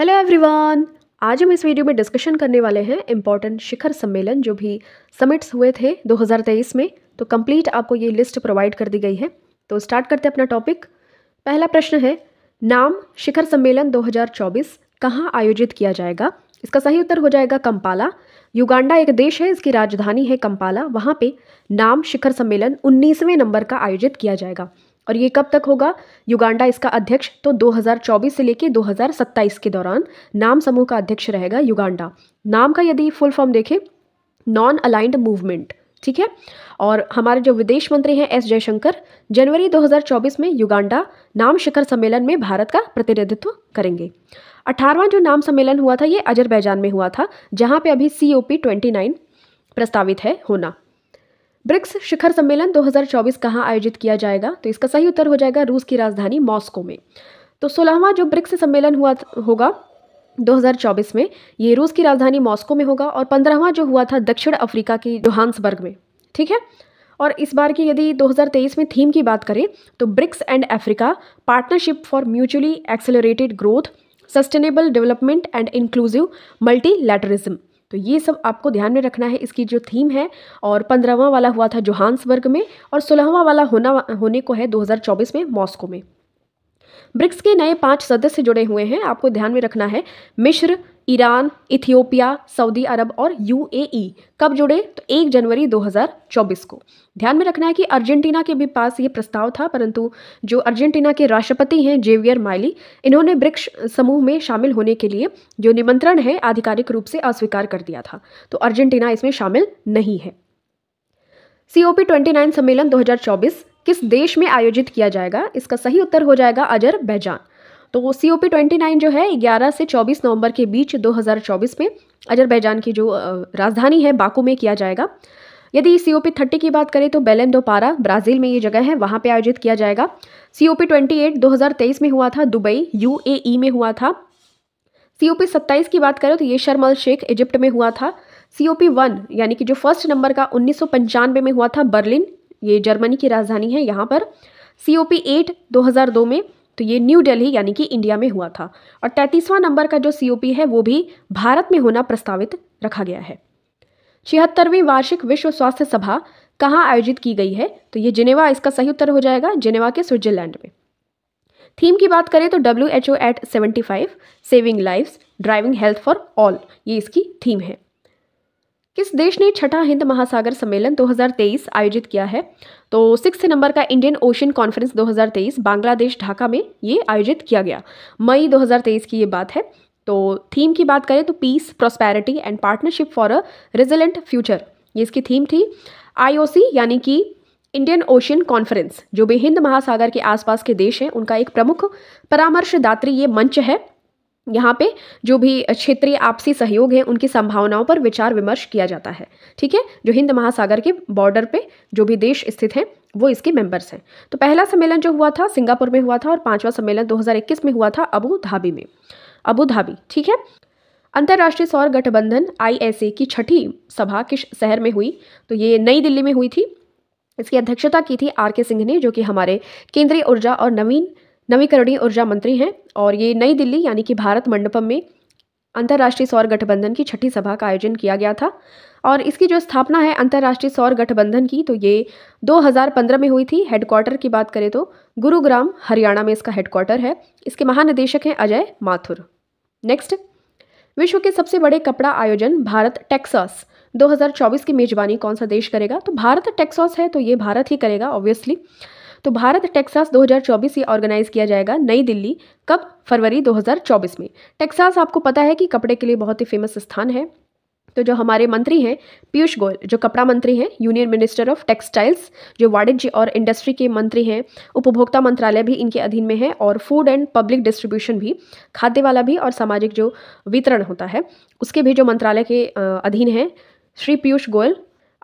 Hello everyone आज हम इस वीडियो में डिस्कशन करने वाले हैं इम्पॉर्टेंट शिखर सम्मेलन जो भी समिट्स हुए थे 2023 में तो कंप्लीट आपको ये लिस्ट प्रोवाइड कर दी गई है तो स्टार्ट करते हैं अपना टॉपिक पहला प्रश्न है नाम शिखर सम्मेलन 2024 कहाँ आयोजित किया जाएगा इसका सही उत्तर हो जाएगा कंपाला युगांडा एक देश है इसकी राजधानी है कंपाला वहाँ पर नाम शिखर सम्मेलन उन्नीसवें नंबर का आयोजित किया जाएगा और ये कब तक होगा युगांडा इसका अध्यक्ष तो 2024 से लेकर 2027 के दौरान नाम समूह का अध्यक्ष रहेगा युगांडा नाम का यदि फुल फॉर्म देखें नॉन अलाइंड मूवमेंट ठीक है और हमारे जो विदेश मंत्री हैं एस जयशंकर जनवरी 2024 में युगांडा नाम शिखर सम्मेलन में भारत का प्रतिनिधित्व करेंगे अठारहवां जो नाम सम्मेलन हुआ था ये अजरबैजान में हुआ था जहाँ पर अभी C O P twenty nine प्रस्तावित है होना ब्रिक्स शिखर सम्मेलन 2024 कहाँ आयोजित किया जाएगा तो इसका सही उत्तर हो जाएगा रूस की राजधानी मॉस्को में तो सोलहवां जो ब्रिक्स सम्मेलन हुआ होगा 2024 में ये रूस की राजधानी मॉस्को में होगा और पंद्रहवां जो हुआ था दक्षिण अफ्रीका की जोहान्सबर्ग में ठीक है और इस बार की यदि 2023 में थीम की बात करें तो BRICS and Africa partnership for mutually accelerated growth sustainable development and inclusive multilateralism तो ये सब आपको ध्यान में रखना है इसकी जो थीम है और पंद्रहवा वाला हुआ था जोहान्सबर्ग में और सोलहवा वाला होना होने को है 2024 में मॉस्को में ब्रिक्स के नए पांच सदस्य जुड़े हुए हैं आपको ध्यान में रखना है मिश्र ईरान इथियोपिया सऊदी अरब और यूएई कब जुड़े तो 1 जनवरी 2024 को ध्यान में रखना है कि अर्जेंटीना के भी पास ये प्रस्ताव था परंतु जो अर्जेंटीना के राष्ट्रपति हैं जेवियर माइली इन्होंने ब्रिक्स समूह में शामिल होने के लिए जो निमंत्रण है आधिकारिक रूप से अस्वीकार कर दिया था तो अर्जेंटीना इसमें शामिल नहीं है सी ट्वेंटी नाइन सम्मेलन दो किस देश में आयोजित किया जाएगा इसका सही उत्तर हो जाएगा अजर बैजान तो C O P twenty nine जो है ग्यारह से चौबीस नवंबर के बीच दो हज़ार चौबीस में अजरबैजान की जो राजधानी है बाकू में किया जाएगा यदि सी ओ पी थर्टी की बात करें तो बेलेम दो पारा ब्राज़ील में ये जगह है वहाँ पर आयोजित किया जाएगा C O P twenty eight दो हज़ार तेईस में हुआ था दुबई यू ए ई में हुआ था सी ओ पी सत्ताईस की बात करें तो ये शर्म अल शेख इजिप्ट में हुआ था सी ओ पी वन यानी कि जो फर्स्ट नंबर का उन्नीस सौ पंचानवे में हुआ था बर्लिन ये जर्मनी की राजधानी है यहाँ पर सी ओ पी एट दो हज़ार दो में तो ये न्यू दिल्ली यानी कि इंडिया में हुआ था और तैंतीसवां नंबर का जो सी है वो भी भारत में होना प्रस्तावित रखा गया है छिहत्तरवीं वार्षिक विश्व स्वास्थ्य सभा कहाँ आयोजित की गई है तो ये जिनेवा इसका सही उत्तर हो जाएगा जिनेवा के स्विट्जरलैंड में थीम की बात करें तो W H O at seventy five saving life driving health for all ये इसकी थीम है किस देश ने छठा हिंद महासागर सम्मेलन 2023 आयोजित किया है तो सिक्स नंबर का Indian ocean conference 2023 Bangladesh Dhaka में ये आयोजित किया गया मई 2023 की ये बात है तो थीम की बात करें तो peace prosperity and partnership for a resilient future ये इसकी थीम थी आईओसी यानी कि इंडियन ओशन कॉन्फ्रेंस जो भी हिंद महासागर के आसपास के देश हैं उनका एक प्रमुख परामर्शदात्री ये मंच है यहाँ पे जो भी क्षेत्रीय आपसी सहयोग है उनकी संभावनाओं पर विचार विमर्श किया जाता है ठीक है जो हिंद महासागर के बॉर्डर पे जो भी देश स्थित हैं वो इसके मेंबर्स हैं तो पहला सम्मेलन जो हुआ था सिंगापुर में हुआ था और पांचवा सम्मेलन 2021 में हुआ था अबू धाबी में अबू धाबी ठीक है अंतर्राष्ट्रीय सौर गठबंधन आई की छठी सभा किस शहर में हुई तो ये नई दिल्ली में हुई थी इसकी अध्यक्षता की थी आर के सिंह ने जो कि हमारे केंद्रीय ऊर्जा और नवीन नवीकरणीय ऊर्जा मंत्री हैं और ये नई दिल्ली यानी कि भारत मंडपम में अंतर्राष्ट्रीय सौर गठबंधन की छठी सभा का आयोजन किया गया था और इसकी जो स्थापना है अंतर्राष्ट्रीय सौर गठबंधन की तो ये 2015 में हुई थी हेडक्वार्टर की बात करें तो गुरुग्राम हरियाणा में इसका हेडक्वार्टर है इसके महानिदेशक हैं अजय माथुर नेक्स्ट विश्व के सबसे बड़े कपड़ा आयोजन भारत टेक्सास 2024 की मेजबानी कौन सा देश करेगा तो भारत टेक्सास है तो ये भारत ही करेगा ऑब्वियसली तो भारत टेक्सास 2024 ये ऑर्गेनाइज किया जाएगा नई दिल्ली कब फरवरी 2024 में टेक्सास आपको पता है कि कपड़े के लिए बहुत ही फेमस स्थान है तो जो हमारे मंत्री हैं पीयूष गोयल जो कपड़ा मंत्री हैं यूनियन मिनिस्टर ऑफ टेक्सटाइल्स जो वाणिज्य और इंडस्ट्री के मंत्री हैं उपभोक्ता मंत्रालय भी इनके अधीन में है और फूड एंड पब्लिक डिस्ट्रीब्यूशन भी खाद्य वाला भी और सामाजिक जो वितरण होता है उसके भी जो मंत्रालय के अधीन हैं श्री पीयूष गोयल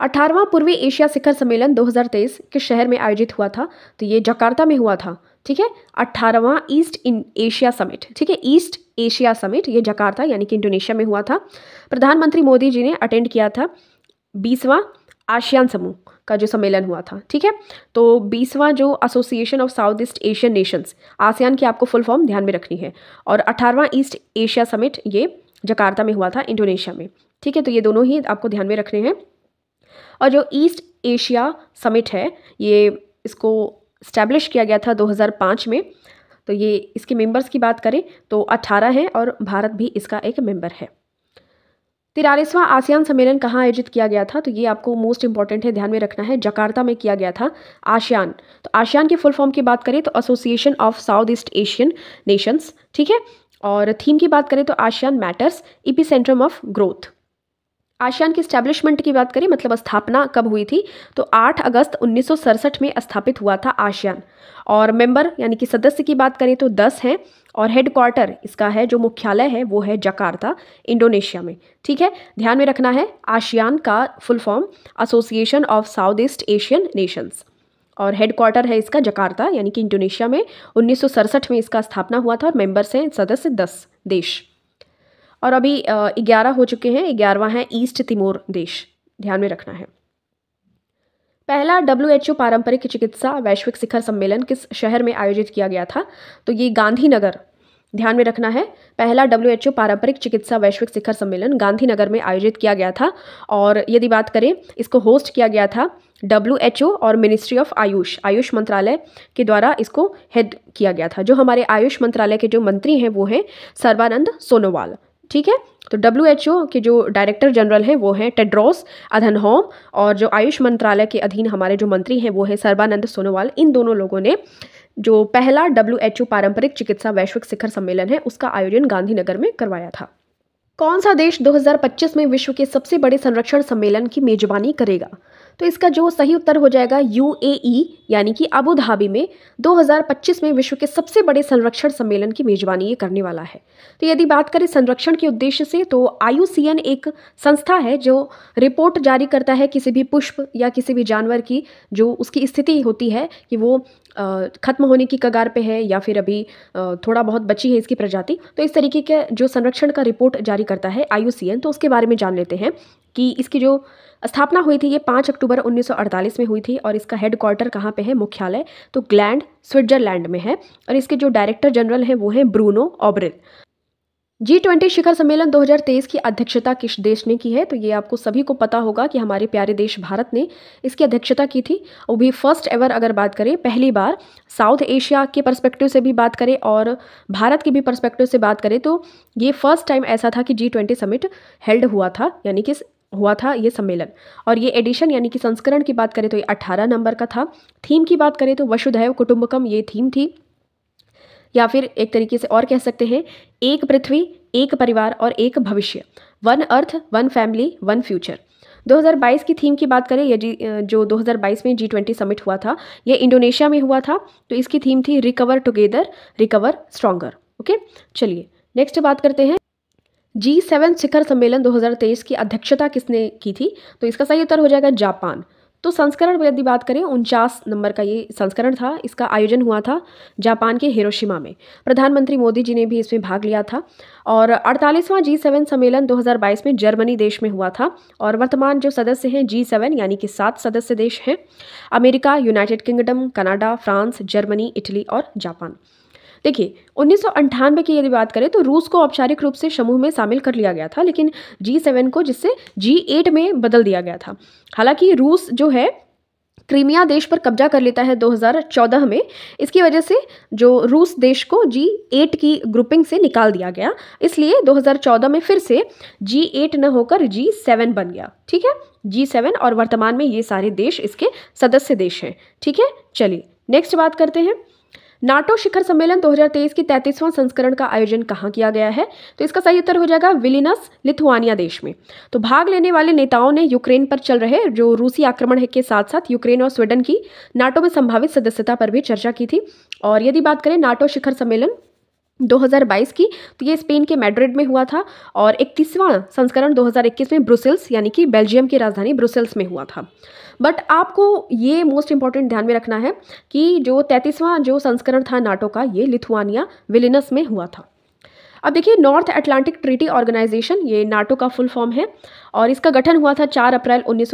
अठारहवां पूर्वी एशिया शिखर सम्मेलन 2023 के शहर में आयोजित हुआ था तो ये जकार्ता में हुआ था ठीक है अट्ठारहवां ईस्ट इन एशिया समिट ठीक है ईस्ट एशिया समिट ये जकार्ता यानी कि इंडोनेशिया में हुआ था प्रधानमंत्री मोदी जी ने अटेंड किया था बीसवां आशियान समूह का जो सम्मेलन हुआ था ठीक है तो बीसवां जो Association of South East Asian Nations ASEAN की आपको फुल फॉर्म ध्यान में रखनी है और अठारहवां ईस्ट एशिया समिट ये जकार्ता में हुआ था इंडोनेशिया में ठीक है तो ये दोनों ही आपको ध्यान में रखने हैं और जो ईस्ट एशिया समिट है ये इसको इस्टेब्लिश किया गया था 2005 में तो ये इसके मेंबर्स की बात करें तो 18 हैं और भारत भी इसका एक मेंबर है तिरालीसवां आसियान सम्मेलन कहाँ आयोजित किया गया था तो ये आपको मोस्ट इंपॉर्टेंट है ध्यान में रखना है जकार्ता में किया गया था आसियान तो आशियान के फुल फॉर्म की बात करें तो Association of South East Asian Nations ठीक है और थीम की बात करें तो आसियान मैटर्स इपी ऑफ ग्रोथ आशियान की स्टैब्लिशमेंट की बात करें मतलब स्थापना कब हुई थी तो 8 अगस्त उन्नीस में स्थापित हुआ था आशियान और मेंबर यानी कि सदस्य की बात करें तो 10 हैं और हेडक्वार्टर इसका है जो मुख्यालय है वो है जकार्ता इंडोनेशिया में ठीक है ध्यान में रखना है आशियान का full form Association of South East Asian Nations और हेडक्वार्टर है इसका जकार्ता यानी कि इंडोनेशिया में उन्नीस में इसका स्थापना हुआ था और मेम्बर्स हैं सदस्य दस देश और अभी ग्यारह हो चुके हैं ग्यारहवा है ईस्ट तिमोर देश ध्यान में रखना है पहला डब्ल्यू एच पारंपरिक चिकित्सा वैश्विक शिखर सम्मेलन किस शहर में आयोजित किया गया था तो ये गांधीनगर ध्यान में रखना है पहला डब्ल्यू एच पारंपरिक चिकित्सा वैश्विक शिखर सम्मेलन गांधीनगर में आयोजित किया गया था और यदि बात करें इसको होस्ट किया गया था डब्ल्यू एच और मिनिस्ट्री ऑफ आयुष आयुष मंत्रालय के द्वारा इसको हेड किया गया था जो हमारे आयुष मंत्रालय के जो मंत्री हैं वो हैं सर्वानंद सोनोवाल ठीक है तो डब्ल्यू एच ओ के जो डायरेक्टर जनरल हैं वो हैं टेड्रोस अधनहोम और जो आयुष मंत्रालय के अधीन हमारे जो मंत्री हैं वो हैं सर्बानंद सोनोवाल इन दोनों लोगों ने जो पहला डब्ल्यू एच ओ पारंपरिक चिकित्सा वैश्विक शिखर सम्मेलन है उसका आयोजन गांधीनगर में करवाया था कौन सा देश 2025 में विश्व के सबसे बड़े संरक्षण सम्मेलन की मेजबानी करेगा तो इसका जो सही उत्तर हो जाएगा यू यानी कि अबू धाबी में 2025 में विश्व के सबसे बड़े संरक्षण सम्मेलन की मेजबानी ये करने वाला है तो यदि बात करें संरक्षण के उद्देश्य से तो आयुसीएन एक संस्था है जो रिपोर्ट जारी करता है किसी भी पुष्प या किसी भी जानवर की जो उसकी स्थिति होती है कि वो ख़त्म होने की कगार पे है या फिर अभी थोड़ा बहुत बची है इसकी प्रजाति तो इस तरीके के जो संरक्षण का रिपोर्ट जारी करता है आई तो उसके बारे में जान लेते हैं कि इसकी जो स्थापना हुई थी ये पाँच अक्टूबर 1948 में हुई थी और इसका हेड क्वार्टर कहाँ पे है मुख्यालय तो ग्लैंड स्विट्जरलैंड में है और इसके जो डायरेक्टर जनरल हैं वो हैं ब्रूनो ऑब्रिल जी ट्वेंटी शिखर सम्मेलन 2023 की अध्यक्षता किस देश ने की है तो ये आपको सभी को पता होगा कि हमारे प्यारे देश भारत ने इसकी अध्यक्षता की थी वो भी फर्स्ट एवर अगर बात करें पहली बार साउथ एशिया के पर्सपेक्टिव से भी बात करें और भारत के भी पर्सपेक्टिव से बात करें तो ये फर्स्ट टाइम ऐसा था कि जी ट्वेंटी समिट हेल्ड हुआ था यानी कि हुआ था ये सम्मेलन और ये एडिशन यानी कि संस्करण की बात करें तो ये अट्ठारह नंबर का था थीम की बात करें तो वसुधैव कुटुंबकम ये थीम थी या फिर एक तरीके से और कह सकते हैं एक पृथ्वी एक परिवार और एक भविष्य one earth one family one future 2022 की थीम की बात करें यदि जो 2022 में जी ट्वेंटी समिट हुआ था ये इंडोनेशिया में हुआ था तो इसकी थीम थी recover together recover stronger okay चलिए नेक्स्ट बात करते हैं जी सेवन शिखर सम्मेलन 2023 की अध्यक्षता किसने की थी तो इसका सही उत्तर हो जाएगा जापान तो संस्करण यदि बात करें उनचास नंबर का ये संस्करण था इसका आयोजन हुआ था जापान के हिरोशिमा में प्रधानमंत्री मोदी जी ने भी इसमें भाग लिया था और 48वां जी सेवन सम्मेलन 2022 में जर्मनी देश में हुआ था और वर्तमान जो सदस्य हैं जी सेवन यानी कि सात सदस्य देश हैं America United Kingdom Canada France Germany Italy और जापान देखिए उन्नीस की यदि बात करें तो रूस को औपचारिक रूप से समूह में शामिल कर लिया गया था लेकिन जी सेवन को जिससे जी एट में बदल दिया गया था हालांकि रूस जो है क्रीमिया देश पर कब्जा कर लेता है 2014 में इसकी वजह से जो रूस देश को जी एट की ग्रुपिंग से निकाल दिया गया इसलिए 2014 में फिर से जी एट न होकर जी सेवन बन गया ठीक है जी सेवन और वर्तमान में ये सारे देश इसके सदस्य देश हैं ठीक है चलिए नेक्स्ट बात करते हैं नाटो शिखर सम्मेलन 2023 के तैंतीसवां संस्करण का आयोजन कहाँ किया गया है तो इसका सही उत्तर हो जाएगा विलिनस लिथुआनिया देश में तो भाग लेने वाले नेताओं ने यूक्रेन पर चल रहे जो रूसी आक्रमण के साथ साथ यूक्रेन और स्वीडन की नाटो में संभावित सदस्यता पर भी चर्चा की थी और यदि बात करें नाटो शिखर सम्मेलन 2022 की तो ये स्पेन के मैड्रिड में हुआ था और इकतीसवां संस्करण 2021 में ब्रुसेल्स यानी कि बेल्जियम की राजधानी ब्रुसेल्स में हुआ था बट आपको ये मोस्ट इंपॉर्टेंट ध्यान में रखना है कि जो तैंतीसवां जो संस्करण था नाटो का ये लिथुआनिया विलिनस में हुआ था अब देखिए नॉर्थ एटलांटिक ट्रीटी ऑर्गेनाइजेशन ये नाटो का फुल फॉर्म है और इसका गठन हुआ था 4 अप्रैल उन्नीस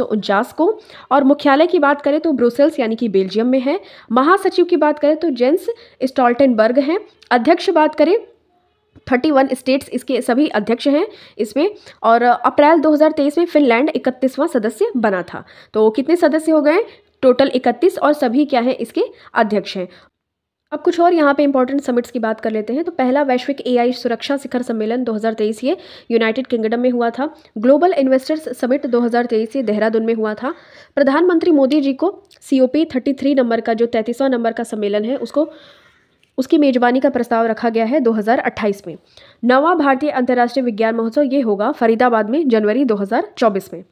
को और मुख्यालय की बात करें तो ब्रुसेल्स यानी कि बेल्जियम में है महासचिव की बात करें तो जेंस स्टॉल्टनबर्ग हैं अध्यक्ष बात करें थर्टी वन स्टेट्स इसके सभी अध्यक्ष हैं इसमें और अप्रैल 2023 में फिनलैंड इकतीसवां सदस्य बना था तो कितने सदस्य हो गए टोटल इकतीस और सभी क्या हैं इसके अध्यक्ष हैं अब कुछ और यहाँ पे इंपॉर्टेंट समिट्स की बात कर लेते हैं तो पहला वैश्विक एआई सुरक्षा शिखर सम्मेलन 2023 ये यूनाइटेड किंगडम में हुआ था ग्लोबल इन्वेस्टर्स समिट 2023 ये देहरादून में हुआ था प्रधानमंत्री मोदी जी को सी ओ पी नंबर का जो तैंतीसवां नंबर का सम्मेलन है उसको उसकी मेजबानी का प्रस्ताव रखा गया है 2028 में नवा भारतीय अंतर्राष्ट्रीय विज्ञान महोत्सव ये होगा फरीदाबाद में जनवरी 2024 में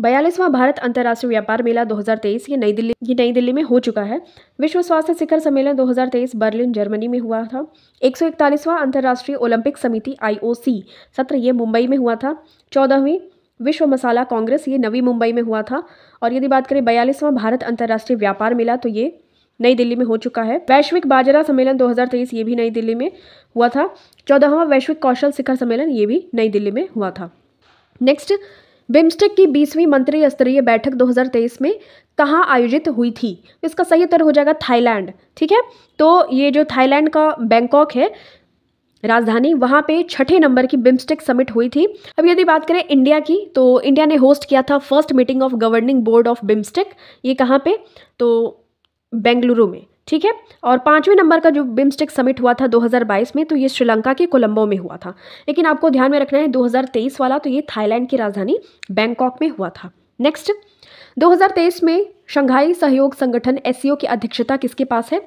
बयालीसवां भारत अंतर्राष्ट्रीय व्यापार मेला 2023 ये नई दिल्ली ये नई दिल्ली में हो चुका है विश्व स्वास्थ्य शिखर सम्मेलन 2023 बर्लिन जर्मनी में हुआ था 141वां अंतर्राष्ट्रीय ओलंपिक समिति आईओसी सत्र ये मुंबई में हुआ था चौदहवीं विश्व मसाला कांग्रेस ये नवी मुंबई में हुआ था और यदि बात करें बयालीसवां भारत अंतर्राष्ट्रीय व्यापार मेला तो ये नई दिल्ली में हो चुका है वैश्विक बाजरा सम्मेलन 2023 ये भी नई दिल्ली में हुआ था चौदहवा वैश्विक कौशल शिखर सम्मेलन ये भी नई दिल्ली में हुआ था नेक्स्ट बिम्स्टेक की बीसवीं मंत्री स्तरीय बैठक 2023 में कहाँ आयोजित हुई थी इसका सही उत्तर हो जाएगा थाईलैंड ठीक है तो ये जो थाईलैंड का बैंकॉक है राजधानी वहाँ पे छठे नंबर की बिम्स्टेक समिट हुई थी अब यदि बात करें इंडिया की तो इंडिया ने होस्ट किया था first meeting of governing board of BIMSTEC ये कहाँ पे तो बेंगलुरु में ठीक है और पाँचवें नंबर का जो बिम्स्टेक समिट हुआ था 2022 में तो ये श्रीलंका के कोलंबो में हुआ था लेकिन आपको ध्यान में रखना है 2023 वाला तो ये थाईलैंड की राजधानी बैंकॉक में हुआ था नेक्स्ट 2023 में शंघाई सहयोग संगठन एस e की अध्यक्षता किसके पास है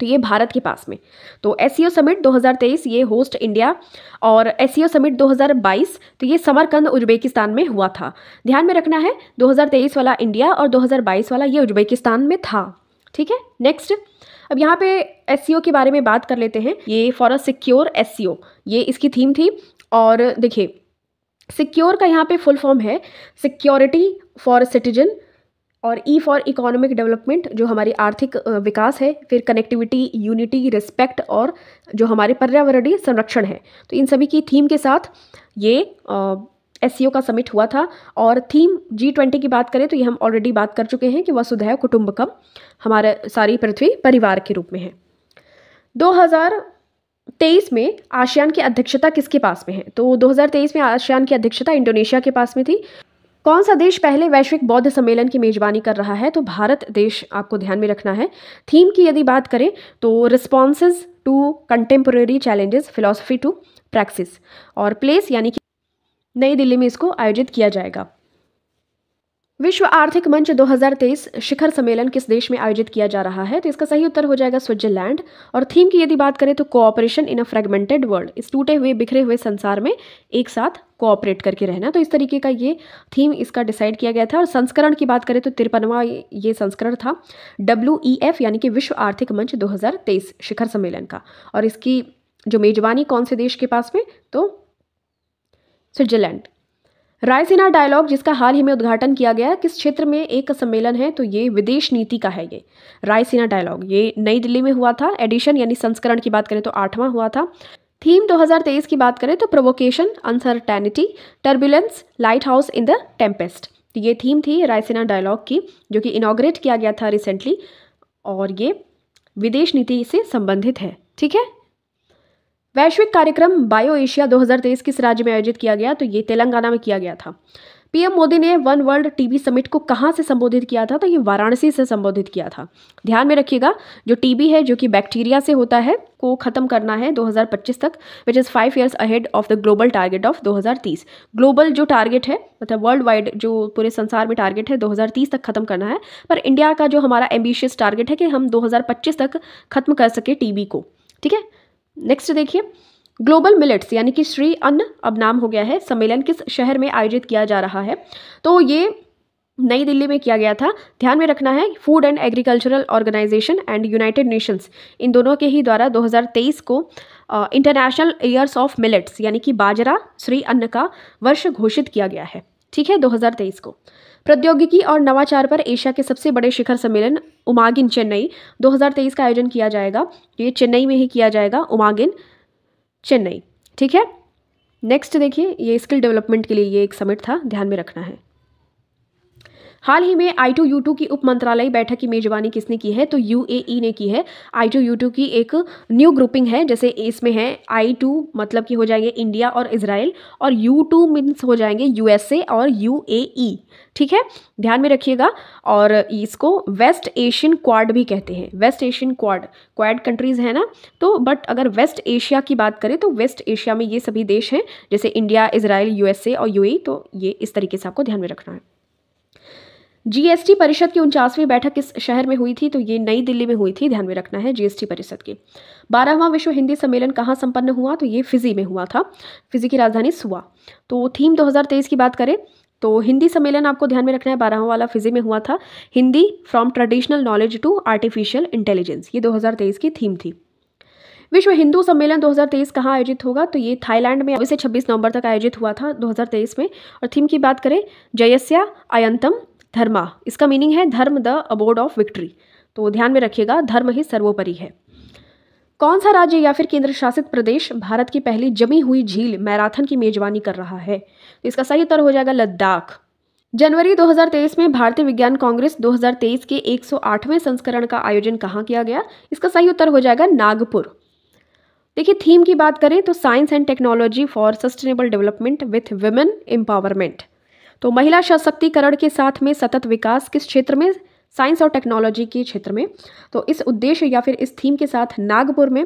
तो ये भारत के पास में तो एस समिट 2023 ये होस्ट इंडिया और एस समिट 2022 तो ये समरकंद उज्बेकिस्तान में हुआ था ध्यान में रखना है 2023 वाला इंडिया और 2022 वाला ये उज्बेकिस्तान में था ठीक है नेक्स्ट अब यहाँ पे एस e के बारे में बात कर लेते हैं ये फॉर अ सिक्योर एस ये इसकी थीम थी और देखिए सिक्योर का यहाँ पे फुल फॉर्म है सिक्योरिटी फॉर सिटीजन और ई फॉर इकोनॉमिक डेवलपमेंट जो हमारी आर्थिक विकास है फिर कनेक्टिविटी यूनिटी रिस्पेक्ट और जो हमारे पर्यावरणीय संरक्षण है तो इन सभी की थीम के साथ ये एस का समिट हुआ था और थीम जी ट्वेंटी की बात करें तो ये हम ऑलरेडी बात कर चुके हैं कि वसुधैव कुटुंबकम हमारे सारी पृथ्वी परिवार के रूप में है 2023 में आसियान की अध्यक्षता किसके पास में है तो 2023 में आसियान की अध्यक्षता इंडोनेशिया के पास में थी कौन सा देश पहले वैश्विक बौद्ध सम्मेलन की मेजबानी कर रहा है तो भारत देश आपको ध्यान में रखना है थीम की यदि बात करें तो responses to contemporary challenges philosophy to praxis और प्लेस यानी कि नई दिल्ली में इसको आयोजित किया जाएगा विश्व आर्थिक मंच 2023 शिखर सम्मेलन किस देश में आयोजित किया जा रहा है तो इसका सही उत्तर हो जाएगा स्विट्जरलैंड और थीम की यदि बात करें तो cooperation in a fragmented world इस टूटे हुए बिखरे हुए संसार में एक साथ कोऑपरेट करके रहना तो इस तरीके का ये थीम इसका डिसाइड किया गया था और संस्करण की बात करें तो तिरपनवा ये संस्करण था डब्ल्यू e यानी कि विश्व आर्थिक मंच दो शिखर सम्मेलन का और इसकी जो मेजबानी कौन से देश के पास में तो स्विट्जरलैंड रायसेना डायलॉग जिसका हाल ही में उद्घाटन किया गया किस क्षेत्र में एक सम्मेलन है तो ये विदेश नीति का है ये रायसेना डायलॉग ये नई दिल्ली में हुआ था एडिशन यानी संस्करण की बात करें तो आठवां हुआ था थीम 2023 की बात करें तो provocation uncertainty turbulence lighthouse in the tempest तो ये थीम थी रायसेना डायलॉग की जो कि इनाग्रेट किया गया था रिसेंटली और ये विदेश नीति से संबंधित है ठीक है वैश्विक कार्यक्रम बायो एशिया 2023 किस राज्य में आयोजित किया गया तो ये तेलंगाना में किया गया था पीएम मोदी ने वन वर्ल्ड टीबी समिट को कहाँ से संबोधित किया था तो ये वाराणसी से संबोधित किया था ध्यान में रखिएगा जो टीबी है जो कि बैक्टीरिया से होता है को खत्म करना है 2025 तक which is five years ahead of the global target of 2030 global जो टारगेट है मतलब वर्ल्ड वाइड जो पूरे संसार में टारगेट है 2030 तक खत्म करना है पर इंडिया का जो हमारा एम्बिशियस टारगेट है कि हम 2025 तक खत्म कर सके टीबी को ठीक है नेक्स्ट देखिए ग्लोबल मिलेट्स यानी कि श्री अन्न अब नाम हो गया है सम्मेलन किस शहर में आयोजित किया जा रहा है तो ये नई दिल्ली में किया गया था ध्यान में रखना है food and agricultural organization and United Nations इन दोनों के ही द्वारा 2023 को इंटरनेशनल ईयर्स ऑफ मिलेट्स यानी कि बाजरा श्री अन्न का वर्ष घोषित किया गया है ठीक है 2023 को प्रौद्योगिकी और नवाचार पर एशिया के सबसे बड़े शिखर सम्मेलन उमागिन चेन्नई 2023 का आयोजन किया जाएगा ये चेन्नई में ही किया जाएगा उमागिन चेन्नई ठीक है नेक्स्ट देखिए ये स्किल डेवलपमेंट के लिए ये एक समिट था ध्यान में रखना है हाल ही में आई टू यू की उप मंत्रालय बैठक की मेजबानी किसने की है तो यू e ने की है आई टू की एक न्यू ग्रुपिंग है जैसे इसमें है आई टू मतलब कि हो जाएंगे इंडिया और इसराइल और यू टू मीन्स हो जाएंगे यूएसए और यू e। ठीक है ध्यान में रखिएगा और इसको वेस्ट एशियन क्वाड भी कहते हैं West Asian Quad Quad countries है ना तो बट अगर वेस्ट एशिया की बात करें तो वेस्ट एशिया में ये सभी देश हैं जैसे इंडिया इसराइल यूएसए और यूएई e, तो ये इस तरीके से आपको ध्यान में रखना है जीएसटी परिषद की उनचासवीं बैठक किस शहर में हुई थी तो ये नई दिल्ली में हुई थी ध्यान में रखना है जीएसटी परिषद की बारहवां विश्व हिंदी सम्मेलन कहाँ संपन्न हुआ तो ये फिजी में हुआ था फिजी की राजधानी सुआ तो थीम 2023 की बात करें तो हिंदी सम्मेलन आपको ध्यान में रखना है बारहवा वाला फिजी में हुआ था Hindi from traditional knowledge to artificial intelligence ये दो की थीम थी विश्व हिंदू सम्मेलन 2023 कहाँ आयोजित होगा तो ये थाईलैंड में से 26 नवंबर तक आयोजित हुआ था 2023 में और थीम की बात करें जयस्या अयंतम धर्मा इसका मीनिंग है धर्म द अबोर्ड ऑफ विक्ट्री तो ध्यान में रखिएगा धर्म ही सर्वोपरि है कौन सा राज्य या फिर केंद्र शासित प्रदेश भारत की पहली जमी हुई झील मैराथन की मेजबानी कर रहा है तो इसका सही उत्तर हो जाएगा लद्दाख जनवरी 2023 में भारतीय विज्ञान कांग्रेस 2023 के 108वें संस्करण का आयोजन कहाँ किया गया इसका सही उत्तर हो जाएगा नागपुर देखिए थीम की बात करें तो science and technology for sustainable development with women empowerment तो महिला सशक्तिकरण के साथ में सतत विकास किस क्षेत्र में साइंस और टेक्नोलॉजी के क्षेत्र में तो इस उद्देश्य या फिर इस थीम के साथ नागपुर में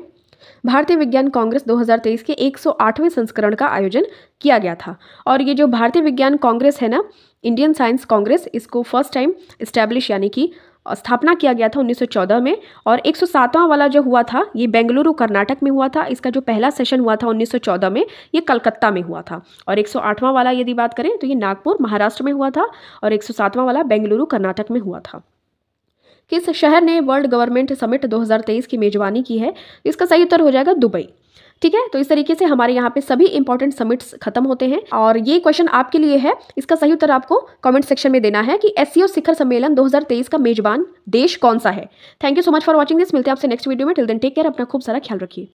भारतीय विज्ञान कांग्रेस 2023 के 108वें संस्करण का आयोजन किया गया था और ये जो भारतीय विज्ञान कांग्रेस है ना इंडियन साइंस कांग्रेस इसको फर्स्ट टाइम इस्टेब्लिश यानी कि स्थापना किया गया था 1914 में और एक वाला जो हुआ था ये बेंगलुरु कर्नाटक में हुआ था इसका जो पहला सेशन हुआ था 1914 में ये कलकत्ता में हुआ था और एक वाला यदि बात करें तो ये नागपुर महाराष्ट्र में हुआ था और एक वाला बेंगलुरु कर्नाटक में हुआ था किस शहर ने वर्ल्ड गवर्नमेंट समिट 2023 की मेजबानी की है इसका सही उत्तर हो जाएगा दुबई ठीक है तो इस तरीके से हमारे यहाँ पे सभी इंपॉर्टेंट समिट्स खत्म होते हैं और ये क्वेश्चन आपके लिए है इसका सही उत्तर आपको कमेंट सेक्शन में देना है कि एस शिखर सम्मेलन 2023 का मेजबान देश कौन सा है thank you so much for watching this मिलते हैं आपसे नेक्स्ट वीडियो में टिल देन टेक केयर अपना खूब सारा ख्याल रखिए